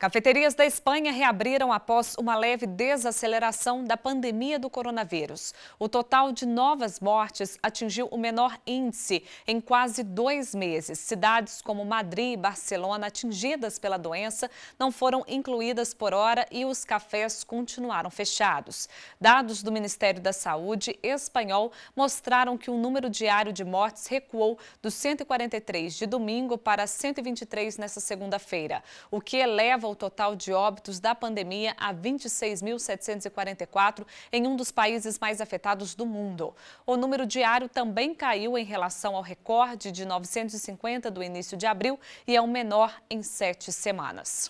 Cafeterias da Espanha reabriram após uma leve desaceleração da pandemia do coronavírus. O total de novas mortes atingiu o menor índice em quase dois meses. Cidades como Madrid e Barcelona, atingidas pela doença, não foram incluídas por hora e os cafés continuaram fechados. Dados do Ministério da Saúde espanhol mostraram que o número diário de mortes recuou dos 143 de domingo para 123 nesta segunda-feira, o que eleva o total de óbitos da pandemia a 26.744 em um dos países mais afetados do mundo. O número diário também caiu em relação ao recorde de 950 do início de abril e é o menor em sete semanas.